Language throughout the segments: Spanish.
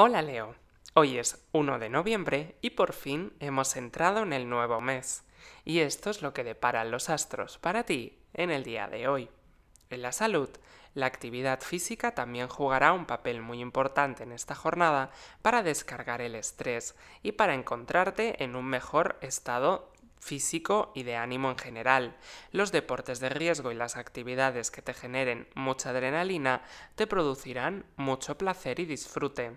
Hola Leo, hoy es 1 de noviembre y por fin hemos entrado en el nuevo mes. Y esto es lo que deparan los astros para ti en el día de hoy. En la salud, la actividad física también jugará un papel muy importante en esta jornada para descargar el estrés y para encontrarte en un mejor estado físico y de ánimo en general. Los deportes de riesgo y las actividades que te generen mucha adrenalina te producirán mucho placer y disfrute.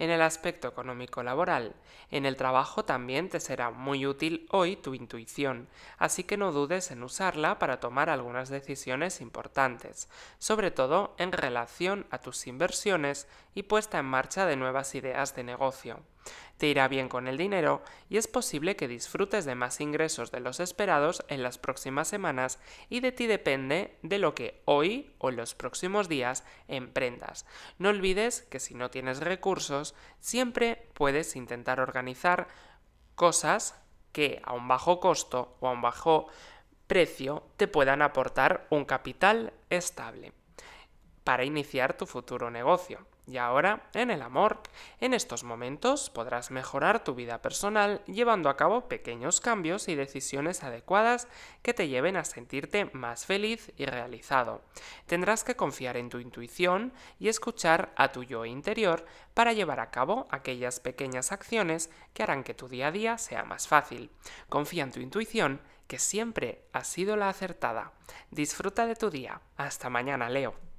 En el aspecto económico laboral, en el trabajo también te será muy útil hoy tu intuición, así que no dudes en usarla para tomar algunas decisiones importantes, sobre todo en relación a tus inversiones y puesta en marcha de nuevas ideas de negocio. Te irá bien con el dinero y es posible que disfrutes de más ingresos de los esperados en las próximas semanas y de ti depende de lo que hoy o en los próximos días emprendas. No olvides que si no tienes recursos, siempre puedes intentar organizar cosas que a un bajo costo o a un bajo precio te puedan aportar un capital estable para iniciar tu futuro negocio. Y ahora, en el amor, en estos momentos podrás mejorar tu vida personal llevando a cabo pequeños cambios y decisiones adecuadas que te lleven a sentirte más feliz y realizado. Tendrás que confiar en tu intuición y escuchar a tu yo interior para llevar a cabo aquellas pequeñas acciones que harán que tu día a día sea más fácil. Confía en tu intuición que siempre ha sido la acertada. Disfruta de tu día. Hasta mañana, Leo.